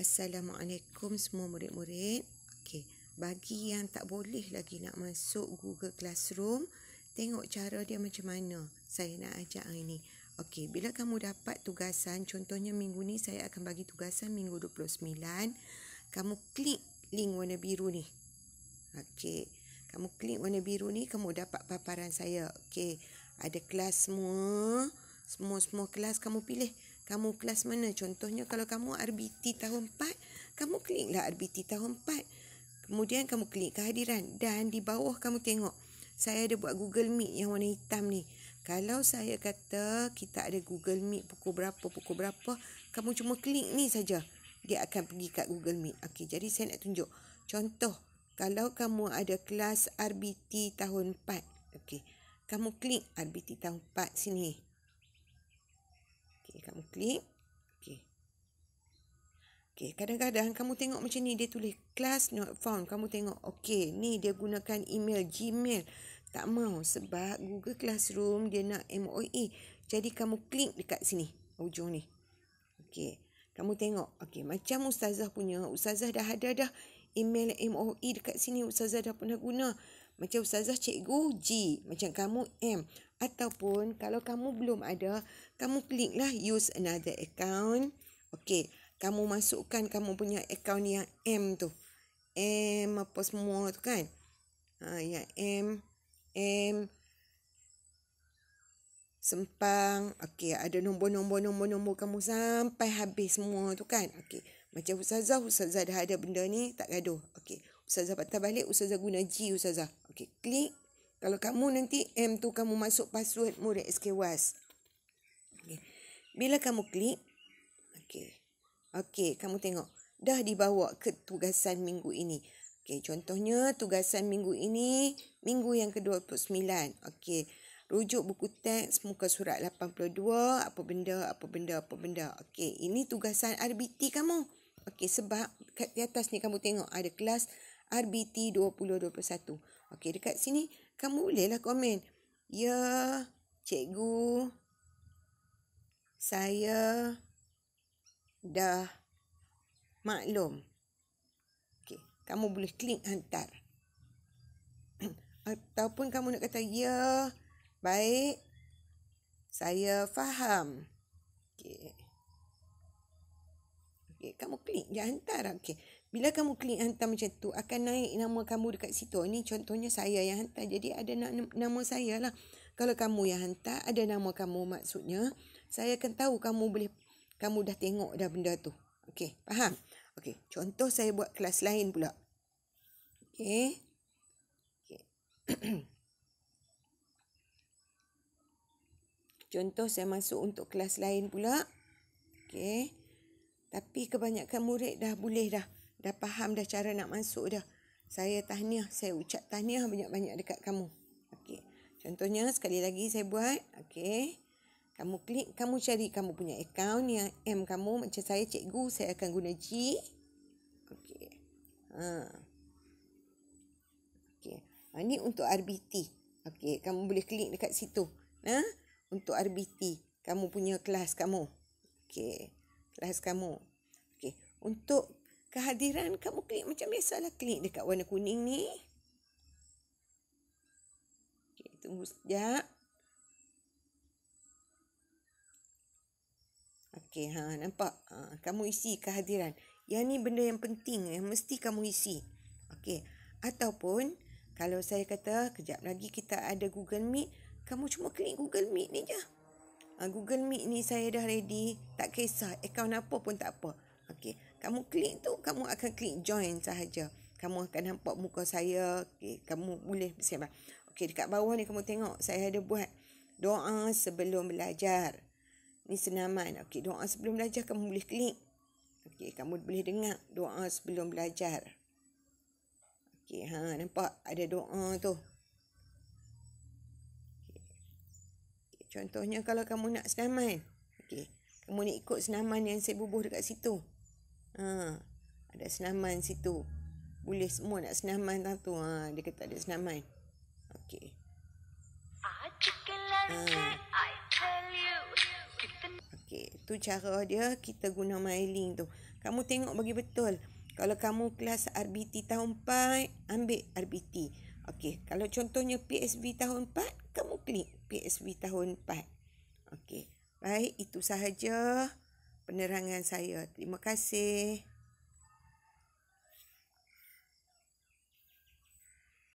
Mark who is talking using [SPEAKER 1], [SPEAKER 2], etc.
[SPEAKER 1] Assalamualaikum semua murid-murid. Okey, bagi yang tak boleh lagi nak masuk Google Classroom, tengok cara dia macam mana. Saya nak ajak hari ni. Okey, bila kamu dapat tugasan, contohnya minggu ni saya akan bagi tugasan minggu 29, kamu klik link warna biru ni. Okey. Kamu klik warna biru ni, kamu dapat paparan saya. Okey, ada kelas semua. Semua-semua kelas kamu pilih kamu kelas mana contohnya kalau kamu RBT tahun 4 kamu kliklah RBT tahun 4 kemudian kamu klik kehadiran dan di bawah kamu tengok saya ada buat Google Meet yang warna hitam ni kalau saya kata kita ada Google Meet pukul berapa pukul berapa kamu cuma klik ni saja dia akan pergi kat Google Meet okey jadi saya nak tunjuk contoh kalau kamu ada kelas RBT tahun 4 okey kamu klik RBT tahun 4 sini kamu klik. Okey. Okey, kadang-kadang kamu tengok macam ni dia tulis class not found. Kamu tengok okey, ni dia gunakan email Gmail. Tak mau sebab Google Classroom dia nak MOE. Jadi kamu klik dekat sini, hujung ni. Okey. Kamu tengok, okey, macam ustazah punya, ustazah dah ada dah email MOE dekat sini ustazah dah pernah guna. Macam ustazah cikgu G, macam kamu M ataupun kalau kamu belum ada kamu kliklah use another account okey kamu masukkan kamu punya account yang M tu M apa semua tu kan ha yang M M sempang okey ada nombor-nombor nombor-nombor kamu sampai habis semua tu kan okey macam ustazah ustazah dah ada benda ni tak gaduh okey ustazah patah balik ustazah guna G ustazah okey klik kalau kamu nanti M tu kamu masuk password murid SKWAS. Okay. Bila kamu klik. Okay. Okay kamu tengok. Dah dibawa ke tugasan minggu ini. Okay contohnya tugasan minggu ini. Minggu yang ke-29. Okay. Rujuk buku teks muka surat 82. Apa benda, apa benda, apa benda. Okay ini tugasan RBT kamu. Okay sebab kat di atas ni kamu tengok ada kelas. Kelas. RBT 2021. Okey, dekat sini kamu bolehlah komen. Ya, cikgu, saya dah maklum. Okey, kamu boleh klik hantar. Ataupun kamu nak kata, ya, baik, saya faham. Okey. Okey, kamu klik je hantar. Okey, bila kamu klik hantar macam tu, akan naik nama kamu dekat situ. ni. contohnya saya yang hantar. Jadi ada na- nama saya lah. Kalau kamu yang hantar, ada nama kamu maksudnya. Saya akan tahu kamu boleh, kamu dah tengok dah benda tu. Okey, faham? Okey, contoh saya buat kelas lain pula. Okey. Okay. contoh saya masuk untuk kelas lain pula. Okey. Tapi kebanyakan murid dah boleh dah dah faham dah cara nak masuk dah. Saya tahniah, saya ucap tahniah banyak-banyak dekat kamu. Okey. Contohnya sekali lagi saya buat, okey. Kamu klik, kamu cari kamu punya account yang M kamu macam saya cikgu, saya akan guna G. Okey. Ha. Okey. Ha, ini untuk RBT. Okey, kamu boleh klik dekat situ. Ha? Untuk RBT, kamu punya kelas kamu. Okey. Kelas kamu. Okey. Untuk kehadiran kamu klik macam biasalah klik dekat warna kuning ni okay, tunggu sekejap Okey, ha, nampak? Ha, kamu isi kehadiran. Yang ni benda yang penting, yang eh, mesti kamu isi. Okey, ataupun kalau saya kata kejap lagi kita ada Google Meet, kamu cuma klik Google Meet ni je. Ha, Google Meet ni saya dah ready, tak kisah akaun apa pun tak apa. Okey, kamu klik tu kamu akan klik join sahaja kamu akan nampak muka saya okay, kamu boleh bersama okey dekat bawah ni kamu tengok saya ada buat doa sebelum belajar ni senaman okey doa sebelum belajar kamu boleh klik okey kamu boleh dengar doa sebelum belajar okey ha nampak ada doa tu Contohnya kalau kamu nak senaman. Okey. Kamu nak ikut senaman yang saya bubuh dekat situ. Ha, ada senaman situ. Boleh semua nak senaman tak lah tu. Ha, dia kata ada senaman. Okey. Ha. Okey, tu cara dia kita guna mailing tu. Kamu tengok bagi betul. Kalau kamu kelas RBT tahun 4, ambil RBT. Okey, kalau contohnya PSV tahun 4, kamu klik PSV tahun 4. Okey. Baik, itu sahaja penerangan saya. Terima kasih.